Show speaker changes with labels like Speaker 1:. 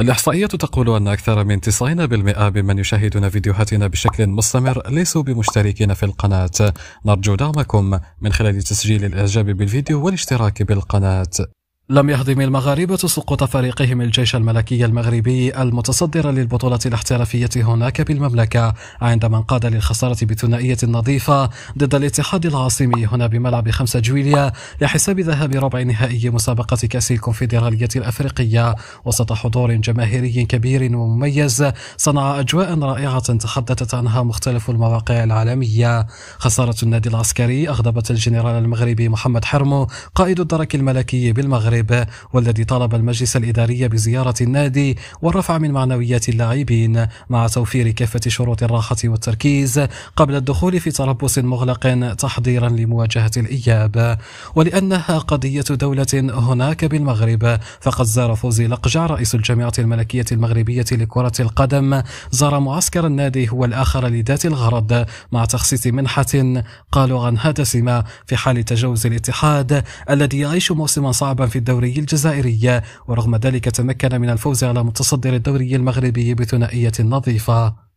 Speaker 1: الإحصائية تقول أن أكثر من 90% ممن يشاهدون فيديوهاتنا بشكل مستمر ليسوا بمشتركين في القناة نرجو دعمكم من خلال تسجيل الإعجاب بالفيديو والاشتراك بالقناة لم يهضم المغاربة سقوط فريقهم الجيش الملكي المغربي المتصدر للبطولة الاحترافية هناك بالمملكة عندما انقاد للخسارة بثنائية نظيفة ضد الاتحاد العاصمي هنا بملعب 5 جويليا لحساب ذهاب ربع نهائي مسابقة كأس الكونفدرالية الأفريقية وسط حضور جماهيري كبير ومميز صنع أجواء رائعة تحدثت عنها مختلف المواقع العالمية خسارة النادي العسكري أغضبت الجنرال المغربي محمد حرمو قائد الدرك الملكي بالمغرب المغرب والذي طالب المجلس الإداري بزيارة النادي والرفع من معنويات اللاعبين مع توفير كافة شروط الراحة والتركيز قبل الدخول في تربص مغلق تحضيرا لمواجهة الإياب ولأنها قضية دولة هناك بالمغرب فقد زار فوزي لقجع رئيس الجامعة الملكية المغربية لكرة القدم زار معسكر النادي هو الآخر لذات الغرض مع تخصيص منحة قالوا عنها دسمة في حال تجاوز الاتحاد الذي يعيش موسما صعبا في الدوري الجزائري ورغم ذلك تمكن من الفوز على متصدر الدوري المغربي بثنائية نظيفة